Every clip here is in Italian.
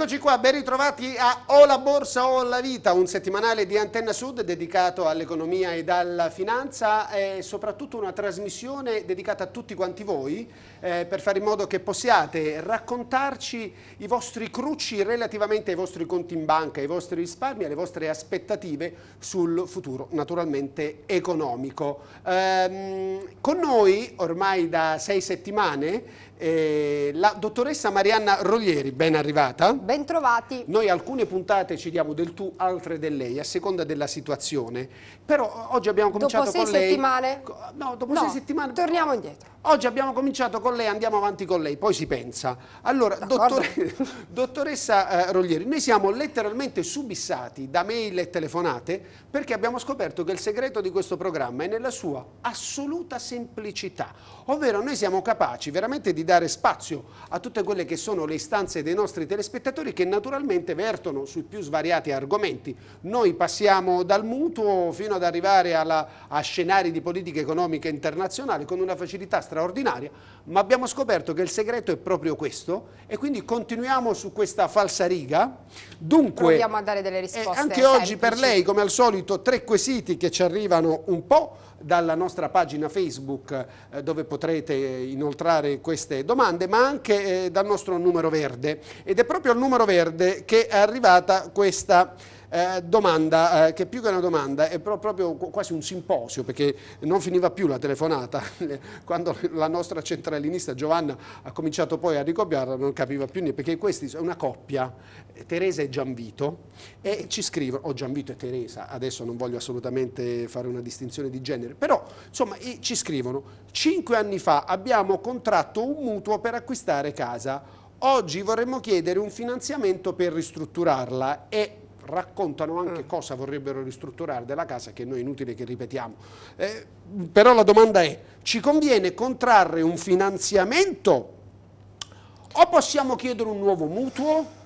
Eccoci qua, ben ritrovati a O la Borsa o la Vita, un settimanale di Antenna Sud dedicato all'economia ed alla finanza e soprattutto una trasmissione dedicata a tutti quanti voi eh, per fare in modo che possiate raccontarci i vostri cruci relativamente ai vostri conti in banca, ai vostri risparmi, alle vostre aspettative sul futuro naturalmente economico. Ehm, con noi ormai da sei settimane eh, la dottoressa Marianna Roglieri, ben arrivata. Ben trovati. Noi alcune puntate ci diamo del tu, altre del lei, a seconda della situazione. Però oggi abbiamo cominciato dopo con lei... Settimane? No, dopo no, sei settimane? torniamo indietro. Oggi abbiamo cominciato con lei, andiamo avanti con lei, poi si pensa. Allora, dottore... dottoressa eh, Roglieri, noi siamo letteralmente subissati da mail e telefonate perché abbiamo scoperto che il segreto di questo programma è nella sua assoluta semplicità. Ovvero noi siamo capaci veramente di dare spazio a tutte quelle che sono le istanze dei nostri telespettatori che naturalmente vertono sui più svariati argomenti. Noi passiamo dal mutuo fino ad arrivare alla, a scenari di politica economica internazionale con una facilità straordinaria, ma abbiamo scoperto che il segreto è proprio questo e quindi continuiamo su questa falsa riga. Dunque, Proviamo a dare delle eh, risposte. Eh, anche semplici. oggi per lei, come al solito, tre quesiti che ci arrivano un po' dalla nostra pagina Facebook eh, dove potrete inoltrare queste domande, ma anche eh, dal nostro numero verde. Ed è proprio al numero verde che è arrivata questa eh, domanda eh, che più che una domanda è proprio quasi un simposio perché non finiva più la telefonata quando la nostra centralinista Giovanna ha cominciato poi a ricopiarla non capiva più niente perché questi sono una coppia eh, Teresa e Gianvito e ci scrivono o oh, Gianvito e Teresa adesso non voglio assolutamente fare una distinzione di genere però insomma ci scrivono cinque anni fa abbiamo contratto un mutuo per acquistare casa Oggi vorremmo chiedere un finanziamento per ristrutturarla e raccontano anche mm. cosa vorrebbero ristrutturare della casa che noi è inutile che ripetiamo. Eh, però la domanda è, ci conviene contrarre un finanziamento o possiamo chiedere un nuovo mutuo?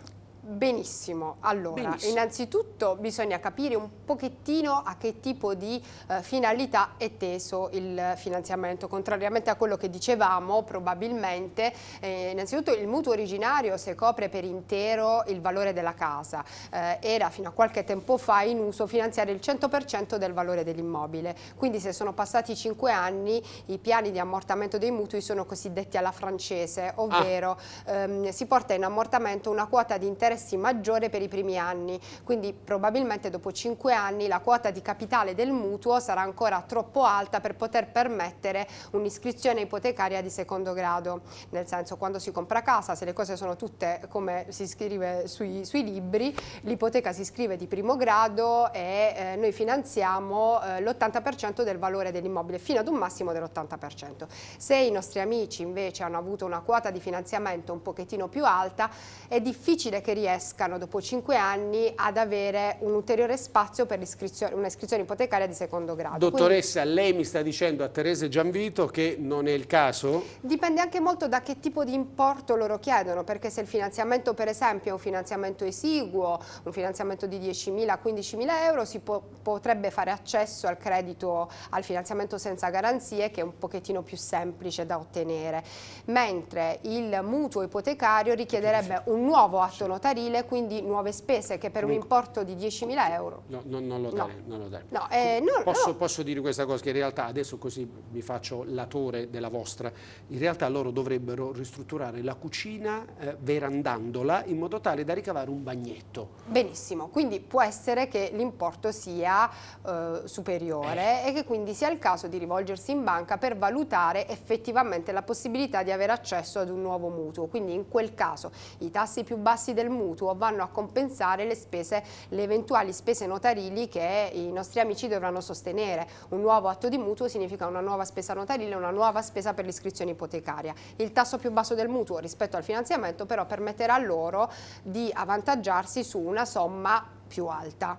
Benissimo, allora Benissimo. innanzitutto bisogna capire un pochettino a che tipo di eh, finalità è teso il finanziamento, contrariamente a quello che dicevamo probabilmente eh, innanzitutto il mutuo originario se copre per intero il valore della casa, eh, era fino a qualche tempo fa in uso finanziare il 100% del valore dell'immobile, quindi se sono passati 5 anni i piani di ammortamento dei mutui sono cosiddetti alla francese, ah. ovvero ah. ehm, si porta in ammortamento una quota di interesse interessi maggiore per i primi anni, quindi probabilmente dopo 5 anni la quota di capitale del mutuo sarà ancora troppo alta per poter permettere un'iscrizione ipotecaria di secondo grado, nel senso quando si compra casa, se le cose sono tutte come si scrive sui, sui libri, l'ipoteca si scrive di primo grado e eh, noi finanziamo eh, l'80% del valore dell'immobile fino ad un massimo dell'80%. Se i nostri amici invece hanno avuto una quota di finanziamento un pochettino più alta, è difficile che riescano dopo 5 anni ad avere un ulteriore spazio per un'iscrizione ipotecaria di secondo grado. Dottoressa, Quindi, lei mi sta dicendo a Teresa Gianvito che non è il caso? Dipende anche molto da che tipo di importo loro chiedono, perché se il finanziamento per esempio è un finanziamento esiguo, un finanziamento di 10.000-15.000 euro, si po potrebbe fare accesso al credito, al finanziamento senza garanzie che è un pochettino più semplice da ottenere, mentre il mutuo ipotecario richiederebbe un nuovo atto notario barile, quindi nuove spese che per Comunque, un importo di 10.000 euro... No, no, non lo dare, no. non lo dare. No, eh, posso, posso, dire questa cosa che in realtà adesso così mi faccio l'atore della vostra, in realtà loro dovrebbero ristrutturare la cucina eh, verandandola in modo tale da ricavare un bagnetto. Benissimo, quindi può essere che l'importo sia eh, superiore eh. e che quindi sia il caso di rivolgersi in banca per valutare effettivamente la possibilità di avere accesso ad un nuovo mutuo, quindi in quel caso i tassi più bassi del mutuo mutuo vanno a compensare le spese, le eventuali spese notarili che i nostri amici dovranno sostenere. Un nuovo atto di mutuo significa una nuova spesa notarile, una nuova spesa per l'iscrizione ipotecaria. Il tasso più basso del mutuo rispetto al finanziamento però permetterà loro di avvantaggiarsi su una somma più alta.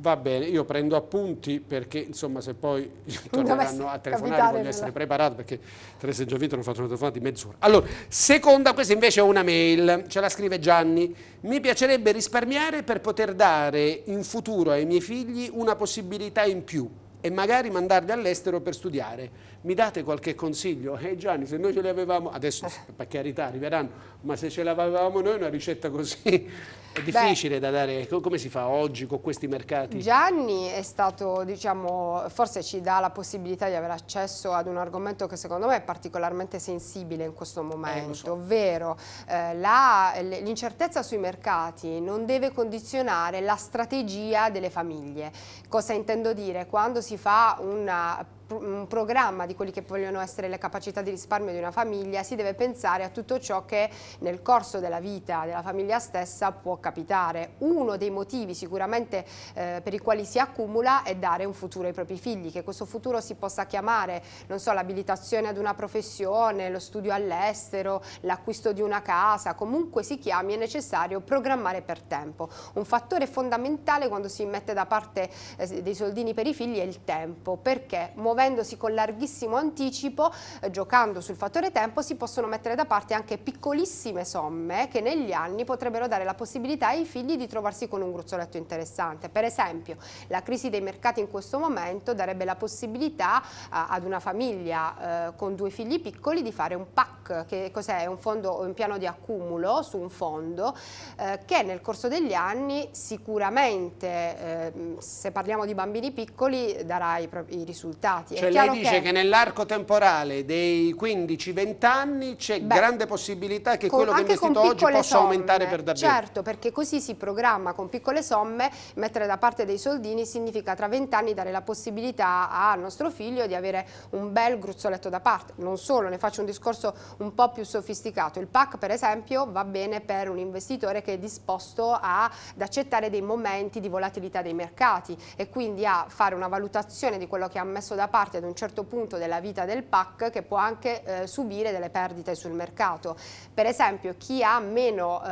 Va bene, io prendo appunti perché insomma se poi torneranno a telefonare voglio nella... essere preparato perché Teresa Giovito non ha fatto una telefonata di mezz'ora. Allora, seconda, questa invece è una mail, ce la scrive Gianni. Mi piacerebbe risparmiare per poter dare in futuro ai miei figli una possibilità in più e magari mandarli all'estero per studiare. Mi date qualche consiglio? eh Gianni, se noi ce li avevamo, adesso eh. per carità arriveranno, ma se ce l'avevamo noi una ricetta così è difficile Beh, da dare, come si fa oggi con questi mercati? Gianni è stato, diciamo, forse ci dà la possibilità di avere accesso ad un argomento che secondo me è particolarmente sensibile in questo eh, momento, eh, so. ovvero eh, l'incertezza sui mercati non deve condizionare la strategia delle famiglie. Cosa intendo dire? Quando si si fa una un mm, programma di quelli che vogliono essere le capacità di risparmio di una famiglia, si deve pensare a tutto ciò che nel corso della vita della famiglia stessa può capitare. Uno dei motivi sicuramente eh, per i quali si accumula è dare un futuro ai propri figli, che questo futuro si possa chiamare, non so, l'abilitazione ad una professione, lo studio all'estero, l'acquisto di una casa, comunque si chiami è necessario programmare per tempo. Un fattore fondamentale quando si mette da parte eh, dei soldini per i figli è il tempo, perché muovere muovendosi con larghissimo anticipo, eh, giocando sul fattore tempo, si possono mettere da parte anche piccolissime somme che negli anni potrebbero dare la possibilità ai figli di trovarsi con un gruzzoletto interessante. Per esempio, la crisi dei mercati in questo momento darebbe la possibilità eh, ad una famiglia eh, con due figli piccoli di fare un PAC, che cos'è? Un fondo, un piano di accumulo su un fondo eh, che nel corso degli anni sicuramente, ehm, se parliamo di bambini piccoli, darà i, i risultati avanti. Cioè lei dice che, che nell'arco temporale dei 15-20 anni c'è grande possibilità che con, quello che ha investito oggi possa somme, aumentare per davvero. Certo, perché così si programma con piccole somme, mettere da parte dei soldini significa tra 20 anni dare la possibilità al nostro figlio di avere un bel gruzzoletto da parte. Non solo, ne faccio un discorso un po' più sofisticato. Il PAC per esempio va bene per un investitore che è disposto a, ad accettare dei momenti di volatilità dei mercati e quindi a fare una valutazione di quello che ha messo da parte parte ad un certo punto della vita del PAC che può anche eh, subire delle perdite sul mercato. Per esempio chi ha meno eh,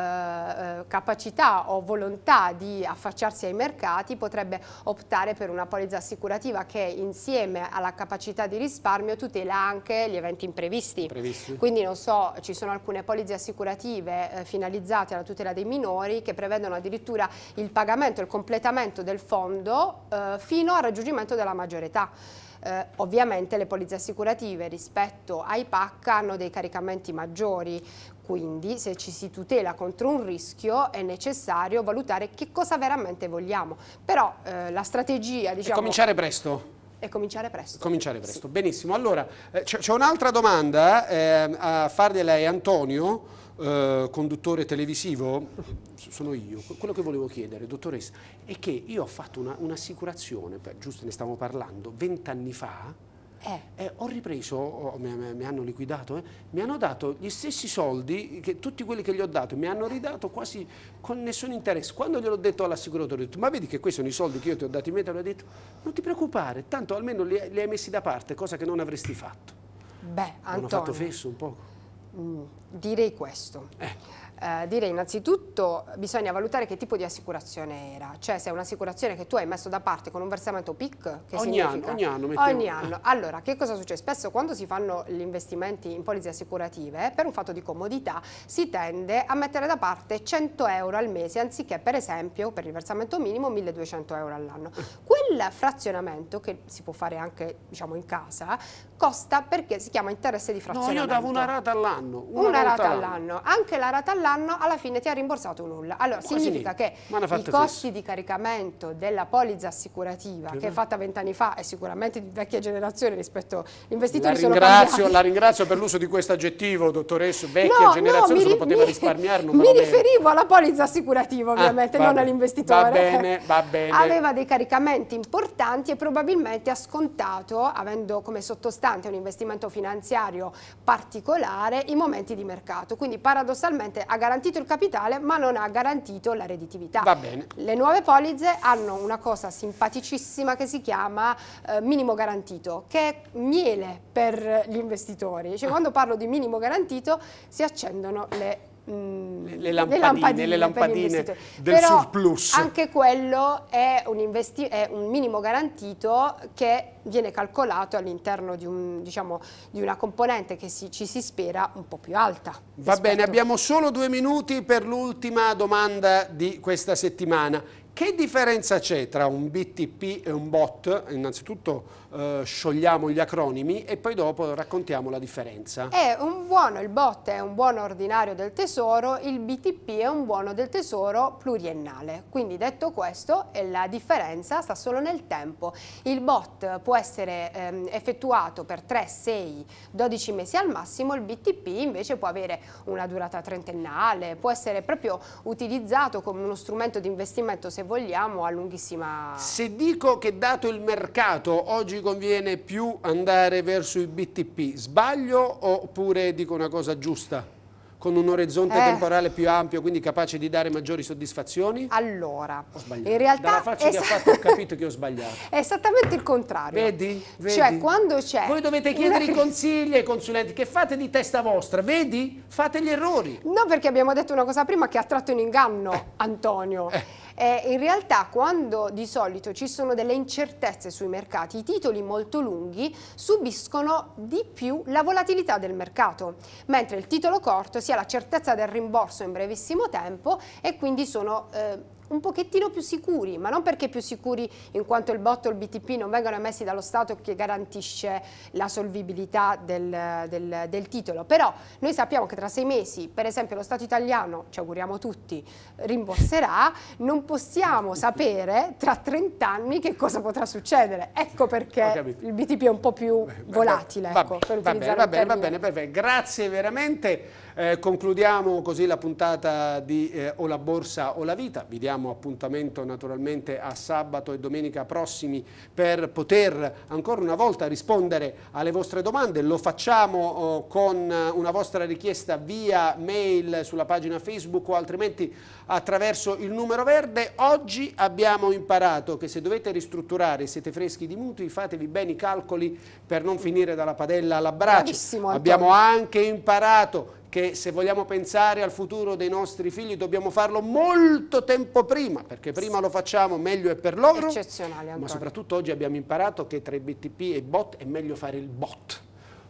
eh, capacità o volontà di affacciarsi ai mercati potrebbe optare per una polizza assicurativa che insieme alla capacità di risparmio tutela anche gli eventi imprevisti. Previsti. Quindi non so, ci sono alcune polizze assicurative eh, finalizzate alla tutela dei minori che prevedono addirittura il pagamento, il completamento del fondo eh, fino al raggiungimento della maggiore età. Eh, ovviamente le polizze assicurative rispetto ai PAC hanno dei caricamenti maggiori, quindi se ci si tutela contro un rischio è necessario valutare che cosa veramente vogliamo. Però eh, la strategia... Diciamo, e cominciare presto. E cominciare presto. Cominciare presto, sì. benissimo. Allora, eh, c'è un'altra domanda eh, a fargliela Antonio eh, conduttore televisivo, sono io, quello che volevo chiedere, dottoressa, è che io ho fatto un'assicurazione, giusto ne stavamo parlando, vent'anni fa, eh. Eh, ho ripreso, oh, mi, mi, hanno liquidato, eh, mi hanno dato gli stessi soldi che tutti quelli che gli ho dato, mi hanno ridato quasi con nessun interesse. Quando gliel'ho detto all'assicuratore, ho detto, ma vedi che questi sono i soldi che io ti ho dato in mezzo, lui detto, non ti preoccupare, tanto almeno li, li, hai messi da parte, cosa che non avresti fatto. Beh, Antonio. Hanno fatto fesso un poco. Mm, direi questo. Eh. Eh, direi innanzitutto bisogna valutare che tipo di assicurazione era, cioè se è un'assicurazione che tu hai messo da parte con un versamento PIC, che ogni significa? Anno, ogni anno. Mettiamo. Ogni anno. Allora, che cosa succede? Spesso quando si fanno gli investimenti in polizze assicurative, per un fatto di comodità, si tende a mettere da parte 100 euro al mese, anziché per esempio per il versamento minimo 1200 euro all'anno. Eh il frazionamento, che si può fare anche diciamo, in casa, costa perché si chiama interesse di frazionamento. No, io davo una rata all'anno. Una, una, rata, all'anno. All Anche la rata all'anno alla fine ti ha rimborsato nulla. Allora, Quasi significa niente. che i costi stesso. di caricamento della polizza assicurativa, che è fatta vent'anni fa e sicuramente di vecchia generazione rispetto agli investitori, la ringrazio, La ringrazio per l'uso di questo aggettivo, dottoressa, vecchia no, generazione, no, se lo poteva mi, risparmiare. Non mi riferivo alla polizza assicurativa, ah, ovviamente, ah, non all'investitore. Va bene, va bene. Aveva dei caricamenti importanti e probabilmente ha scontato, avendo come sottostante un investimento finanziario particolare, i momenti di mercato. Quindi paradossalmente ha garantito il capitale ma non ha garantito la redditività. Va bene. Le nuove polizze hanno una cosa simpaticissima che si chiama eh, minimo garantito, che è miele per gli investitori. Cioè, Quando parlo di minimo garantito si accendono le le, le, lampadine, le lampadine del Però surplus. Anche quello è un, è un, minimo garantito che viene calcolato all'interno di, un, diciamo, di, una componente che si, ci si spera un po' più alta. Va bene, abbiamo solo due minuti per l'ultima domanda di questa settimana. Che differenza c'è tra un BTP e un bot? Innanzitutto eh, sciogliamo gli acronimi e poi dopo raccontiamo la differenza. È un buono, il bot è un buono ordinario del tesoro, il BTP è un buono del tesoro pluriennale. Quindi detto questo, la differenza sta solo nel tempo. Il bot può essere ehm, effettuato per 3, 6, 12 mesi al massimo, il BTP invece può avere una durata trentennale, può essere proprio utilizzato come uno strumento di investimento se vogliamo a lunghissima... Se dico che dato il mercato oggi conviene più andare verso i BTP, sbaglio oppure dico una cosa giusta? con un orizzonte eh. temporale più ampio, quindi capace di dare maggiori soddisfazioni? Allora, ho sbagliato. in realtà... Dalla faccia che ha fatto ho capito che ho sbagliato. È esattamente il contrario. Vedi? Cioè, vedi? Cioè, quando c'è... Voi dovete chiedere una... i consigli ai consulenti, che fate di testa vostra, vedi? Fate gli errori. No, perché abbiamo detto una cosa prima che ha tratto in inganno eh. Antonio. Eh. Eh, in realtà quando di solito ci sono delle incertezze sui mercati, i titoli molto lunghi subiscono di più la volatilità del mercato, mentre il titolo corto si ha la certezza del rimborso in brevissimo tempo e quindi sono eh, un pochettino più sicuri, ma non perché più sicuri in quanto il botto o il BTP non vengono emessi dallo Stato che garantisce la solvibilità del, del, del titolo, però noi sappiamo che tra sei mesi, per esempio lo Stato italiano, ci auguriamo tutti, rimborserà, non possiamo sapere tra 30 anni che cosa potrà succedere, ecco perché il BTP è un po' più volatile, ecco, va, bene, va, bene, va bene, grazie veramente. Eh, concludiamo così la puntata di eh, O la borsa o la vita, vi diamo appuntamento naturalmente a sabato e domenica prossimi per poter ancora una volta rispondere alle vostre domande, lo facciamo oh, con una vostra richiesta via mail sulla pagina Facebook o altrimenti attraverso il numero verde. Oggi abbiamo imparato che se dovete ristrutturare, e siete freschi di mutui, fatevi bene i calcoli per non finire dalla padella alla brace. Abbiamo anche imparato che se vogliamo pensare al futuro dei nostri figli dobbiamo farlo molto tempo prima, perché prima lo facciamo meglio è per loro, Eccezionale, ma soprattutto oggi abbiamo imparato che tra i BTP e i bot è meglio fare il bot.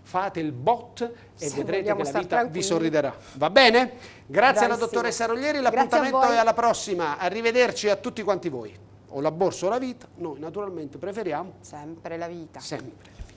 Fate il bot e se vedrete che la vita tranquilli. vi sorriderà. Va bene? Grazie Bravissimo. alla dottoressa Roglieri, l'appuntamento è alla prossima. Arrivederci a tutti quanti voi. O la borsa o la vita, noi naturalmente preferiamo... Sempre la vita. Sempre.